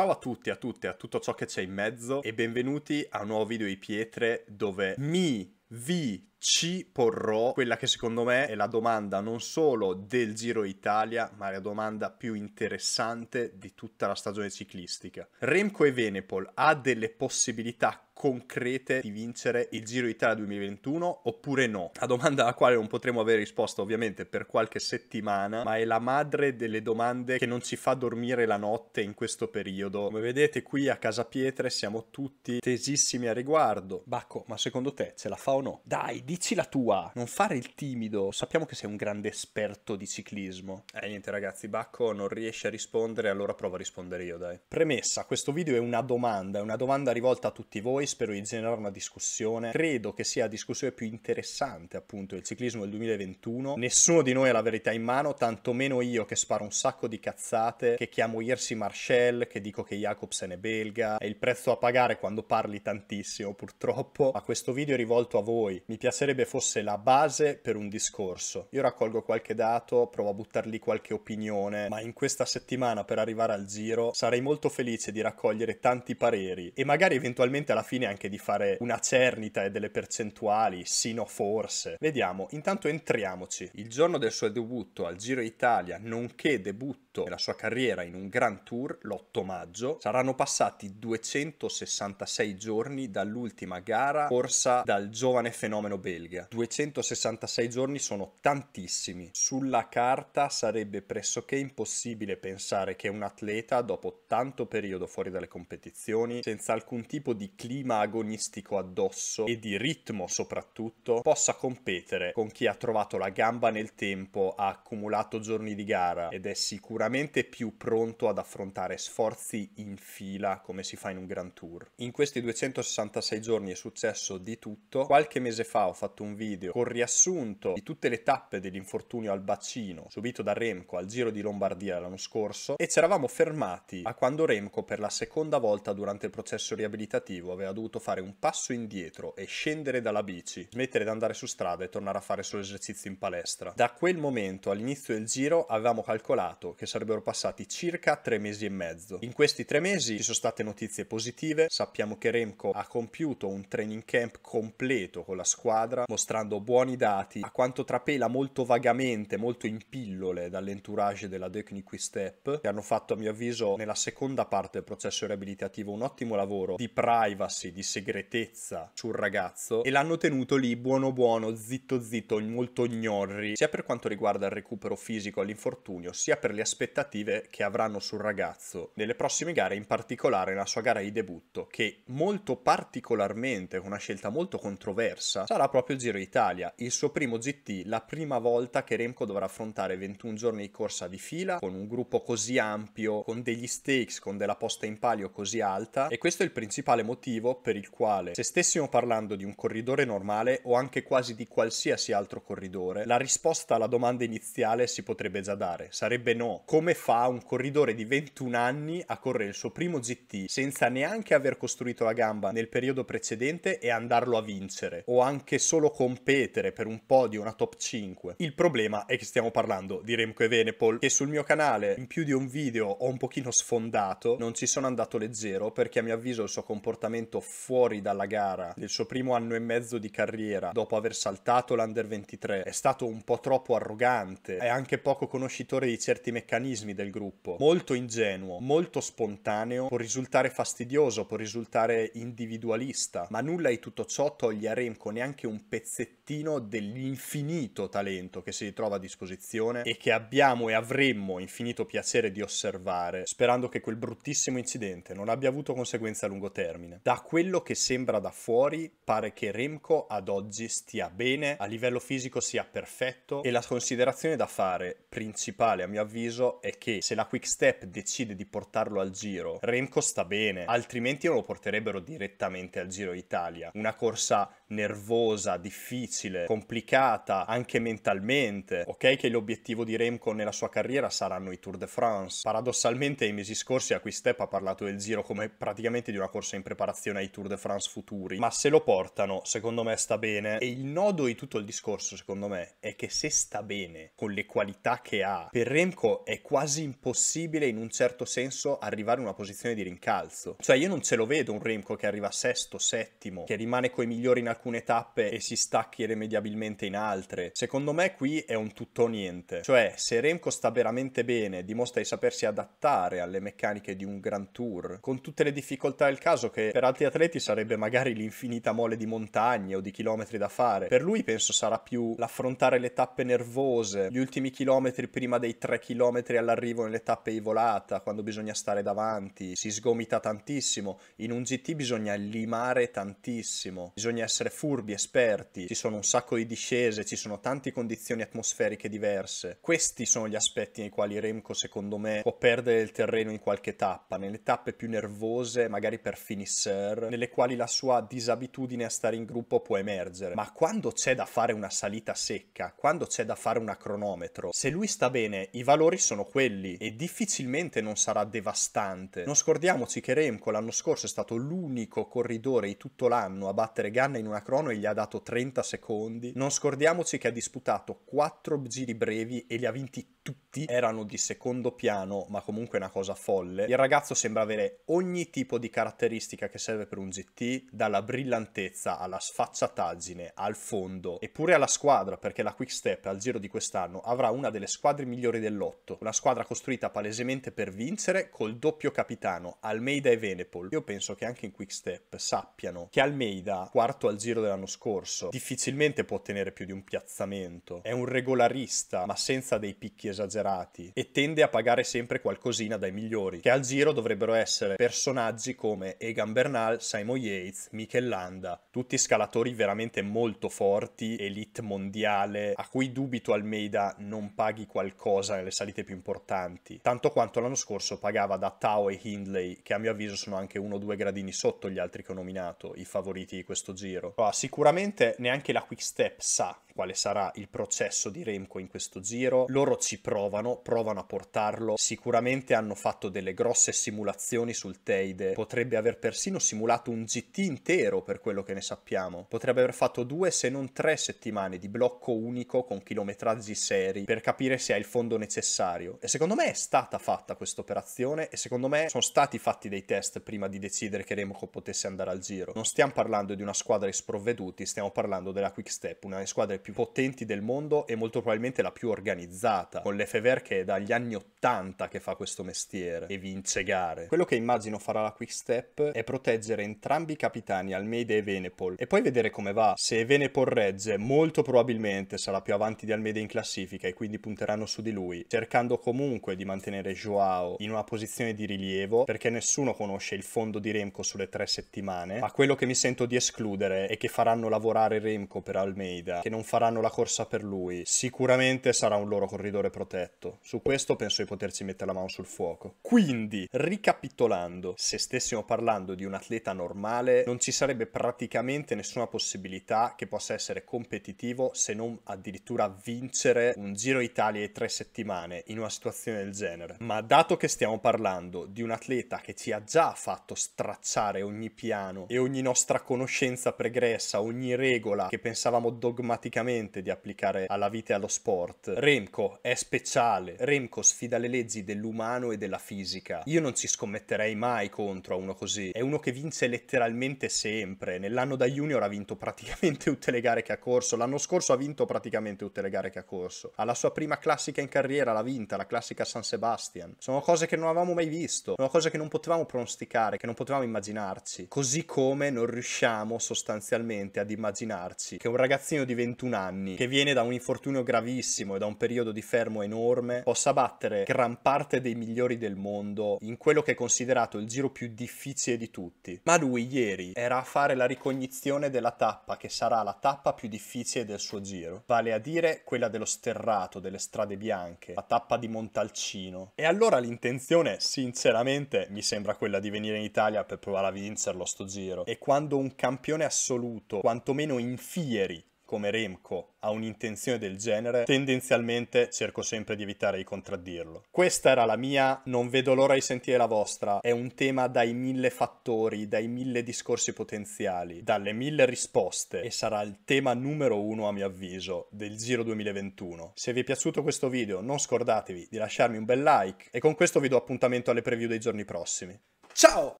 Ciao a tutti, a tutte, a tutto ciò che c'è in mezzo e benvenuti a un nuovo video di pietre dove mi, vi ci porrò quella che secondo me è la domanda non solo del Giro Italia, ma la domanda più interessante di tutta la stagione ciclistica. Remco e Venepol ha delle possibilità concrete di vincere il Giro Italia 2021 oppure no? La domanda alla quale non potremo avere risposta ovviamente per qualche settimana, ma è la madre delle domande che non ci fa dormire la notte in questo periodo. Come vedete qui a Casa Pietre siamo tutti tesissimi a riguardo. Bacco, ma secondo te ce la fa o no? Dai, dici la tua, non fare il timido. Sappiamo che sei un grande esperto di ciclismo. Eh niente ragazzi, Bacco non riesce a rispondere, allora provo a rispondere io, dai. Premessa, questo video è una domanda, è una domanda rivolta a tutti voi, spero di generare una discussione. Credo che sia la discussione più interessante, appunto, del ciclismo del 2021. Nessuno di noi ha la verità in mano, tantomeno io che sparo un sacco di cazzate, che chiamo Irsi Marshall, che dico che Jacobsen è belga, è il prezzo a pagare quando parli tantissimo, purtroppo. Ma questo video è rivolto a voi. Mi piace sarebbe fosse la base per un discorso. Io raccolgo qualche dato, provo a buttar qualche opinione, ma in questa settimana per arrivare al giro sarei molto felice di raccogliere tanti pareri e magari eventualmente alla fine anche di fare una cernita e delle percentuali, sino forse. Vediamo, intanto entriamoci. Il giorno del suo debutto al Giro Italia, nonché debutto vinto la sua carriera in un Grand Tour l'8 maggio. Saranno passati 266 giorni dall'ultima gara corsa dal giovane fenomeno belga. 266 giorni sono tantissimi. Sulla carta sarebbe pressoché impossibile pensare che un atleta dopo tanto periodo fuori dalle competizioni, senza alcun tipo di clima agonistico addosso e di ritmo soprattutto, possa competere con chi ha trovato la gamba nel tempo, ha accumulato giorni di gara ed è sicuramente sicuramente più pronto ad affrontare sforzi in fila come si fa in un Grand Tour. In questi 266 giorni è successo di tutto. Qualche mese fa ho fatto un video con riassunto di tutte le tappe dell'infortunio al bacino subito da Remco al Giro di Lombardia l'anno scorso e ci eravamo fermati a quando Remco per la seconda volta durante il processo riabilitativo aveva dovuto fare un passo indietro e scendere dalla bici, smettere di andare su strada e tornare a fare solo esercizi in palestra. Da quel momento all'inizio del giro avevamo calcolato che sarebbe sarebbero passati circa tre mesi e mezzo. In questi tre mesi ci sono state notizie positive, sappiamo che Remco ha compiuto un training camp completo con la squadra, mostrando buoni dati, a quanto trapela molto vagamente, molto in pillole dall'entourage della Decniqui Step, che hanno fatto a mio avviso nella seconda parte del processo riabilitativo un ottimo lavoro di privacy, di segretezza sul ragazzo e l'hanno tenuto lì buono buono, zitto zitto, molto gnorri, sia per quanto riguarda il recupero fisico all'infortunio, sia per le aspettative aspettative che avranno sul ragazzo nelle prossime gare, in particolare nella sua gara di debutto, che molto particolarmente, con una scelta molto controversa, sarà proprio il Giro d'Italia, il suo primo GT, la prima volta che Remco dovrà affrontare 21 giorni di corsa di fila, con un gruppo così ampio, con degli stakes, con della posta in palio così alta, e questo è il principale motivo per il quale, se stessimo parlando di un corridore normale o anche quasi di qualsiasi altro corridore, la risposta alla domanda iniziale si potrebbe già dare, sarebbe no, come fa un corridore di 21 anni a correre il suo primo GT senza neanche aver costruito la gamba nel periodo precedente e andarlo a vincere o anche solo competere per un podio, una top 5. Il problema è che stiamo parlando di Remco e Venepol che sul mio canale in più di un video ho un pochino sfondato, non ci sono andato leggero perché a mio avviso il suo comportamento fuori dalla gara nel suo primo anno e mezzo di carriera dopo aver saltato l'Under 23 è stato un po' troppo arrogante, è anche poco conoscitore di certi meccanismi meccanismi del gruppo molto ingenuo, molto spontaneo, può risultare fastidioso, può risultare individualista, ma nulla di tutto ciò toglie a Remco neanche un pezzettino dell'infinito talento che si ritrova a disposizione e che abbiamo e avremmo infinito piacere di osservare, sperando che quel bruttissimo incidente non abbia avuto conseguenze a lungo termine. Da quello che sembra da fuori, pare che Remco ad oggi stia bene, a livello fisico sia perfetto e la considerazione da fare principale a mio avviso è che se la Quick Step decide di portarlo al giro, Remco sta bene, altrimenti non lo porterebbero direttamente al Giro Italia. Una corsa nervosa, difficile, complicata anche mentalmente. Ok che l'obiettivo di Remco nella sua carriera saranno i Tour de France. Paradossalmente i mesi scorsi a Quistep ha parlato del Giro come praticamente di una corsa in preparazione ai Tour de France futuri, ma se lo portano secondo me sta bene e il nodo di tutto il discorso secondo me è che se sta bene con le qualità che ha, per Remco è quasi impossibile in un certo senso arrivare in una posizione di rincalzo. Cioè io non ce lo vedo un Remco che arriva sesto, settimo, che rimane coi migliori in alcune alcune tappe e si stacchi irremediabilmente in altre. Secondo me qui è un tutto o niente. Cioè, se Remco sta veramente bene, dimostra di sapersi adattare alle meccaniche di un Grand Tour, con tutte le difficoltà del caso che per altri atleti sarebbe magari l'infinita mole di montagne o di chilometri da fare. Per lui penso sarà più l'affrontare le tappe nervose, gli ultimi chilometri prima dei 3 chilometri all'arrivo nelle tappe di volata, quando bisogna stare davanti, si sgomita tantissimo. In un GT bisogna limare tantissimo, bisogna essere essere furbi, esperti, ci sono un sacco di discese, ci sono tante condizioni atmosferiche diverse. Questi sono gli aspetti nei quali Remco secondo me può perdere il terreno in qualche tappa, nelle tappe più nervose, magari per finisher, nelle quali la sua disabitudine a stare in gruppo può emergere. Ma quando c'è da fare una salita secca, quando c'è da fare una cronometro, se lui sta bene, i valori sono quelli e difficilmente non sarà devastante. Non scordiamoci che Remco l'anno scorso è stato l'unico corridore di tutto l'anno a battere Ganna in una una crono e gli ha dato 30 secondi. Non scordiamoci che ha disputato 4 giri brevi e li ha vinti tutti erano di secondo piano, ma comunque una cosa folle. Il ragazzo sembra avere ogni tipo di caratteristica che serve per un GT, dalla brillantezza alla sfacciataggine, al fondo e pure alla squadra, perché la Quick Step al giro di quest'anno avrà una delle squadre migliori dell'otto, una squadra costruita palesemente per vincere col doppio capitano Almeida e Venepol. Io penso che anche in Quick Step sappiano che Almeida, quarto al giro dell'anno scorso, difficilmente può ottenere più di un piazzamento. È un regolarista, ma senza dei picchi esagerati esagerati e tende a pagare sempre qualcosina dai migliori, che al giro dovrebbero essere personaggi come Egan Bernal, Simon Yates, Michel Landa, tutti scalatori veramente molto forti, elite mondiale, a cui dubito Almeida non paghi qualcosa nelle salite più importanti, tanto quanto l'anno scorso pagava da Tao e Hindley, che a mio avviso sono anche uno o due gradini sotto gli altri che ho nominato, i favoriti di questo giro. Allora, sicuramente neanche la Quick Step sa quale sarà il processo di Remco in questo giro. Loro ci provano, provano a portarlo. Sicuramente hanno fatto delle grosse simulazioni sul Teide. Potrebbe aver persino simulato un GT intero per quello che ne sappiamo. Potrebbe aver fatto due se non tre settimane di blocco unico con chilometraggi seri per capire se ha il fondo necessario. E secondo me è stata fatta questa operazione e secondo me sono stati fatti dei test prima di decidere che Remco potesse andare al giro. Non stiamo parlando di una squadra di sprovveduti, stiamo parlando della Quick Step, una delle squadre più più potenti del mondo e molto probabilmente la più organizzata, con l'Efever che è dagli anni 80 che fa questo mestiere e vince gare. Quello che immagino farà la Quickstep è proteggere entrambi i capitani, Almeida e Venepol, e poi vedere come va. Se Venepol regge, molto probabilmente sarà più avanti di Almeida in classifica e quindi punteranno su di lui, cercando comunque di mantenere Joao in una posizione di rilievo, perché nessuno conosce il fondo di Remco sulle tre settimane, ma quello che mi sento di escludere è che faranno lavorare Remco per Almeida, che non farà faranno la corsa per lui, sicuramente sarà un loro corridore protetto. Su questo penso di poterci mettere la mano sul fuoco. Quindi, ricapitolando, se stessimo parlando di un atleta normale, non ci sarebbe praticamente nessuna possibilità che possa essere competitivo se non addirittura vincere un Giro Italia di tre settimane in una situazione del genere. Ma dato che stiamo parlando di un atleta che ci ha già fatto stracciare ogni piano e ogni nostra conoscenza pregressa, ogni regola che pensavamo dogmaticamente veramente di applicare alla vita e allo sport. Remco è speciale, Remco sfida le leggi dell'umano e della fisica. Io non ci scommetterei mai contro uno così. È uno che vince letteralmente sempre. Nell'anno da junior ha vinto praticamente tutte le gare che ha corso, l'anno scorso ha vinto praticamente tutte le gare che ha corso. Alla sua prima classica in carriera l'ha vinta, la classica San Sebastian. Sono cose che non avevamo mai visto, sono cose che non potevamo pronosticare, che non potevamo immaginarci. Così come non riusciamo sostanzialmente ad immaginarci che un ragazzino di 21 31 anni, che viene da un infortunio gravissimo e da un periodo di fermo enorme, possa battere gran parte dei migliori del mondo in quello che è considerato il giro più difficile di tutti. Ma lui ieri era a fare la ricognizione della tappa, che sarà la tappa più difficile del suo giro, vale a dire quella dello sterrato, delle strade bianche, la tappa di Montalcino. E allora l'intenzione, sinceramente, mi sembra quella di venire in Italia per provare a vincerlo sto giro. E quando un campione assoluto, quantomeno in fieri, come Remco ha un'intenzione del genere, tendenzialmente cerco sempre di evitare di contraddirlo. Questa era la mia, non vedo l'ora di sentire la vostra. È un tema dai mille fattori, dai mille discorsi potenziali, dalle mille risposte e sarà il tema numero uno a mio avviso del Giro 2021. Se vi è piaciuto questo video non scordatevi di lasciarmi un bel like e con questo vi do appuntamento alle preview dei giorni prossimi. Ciao!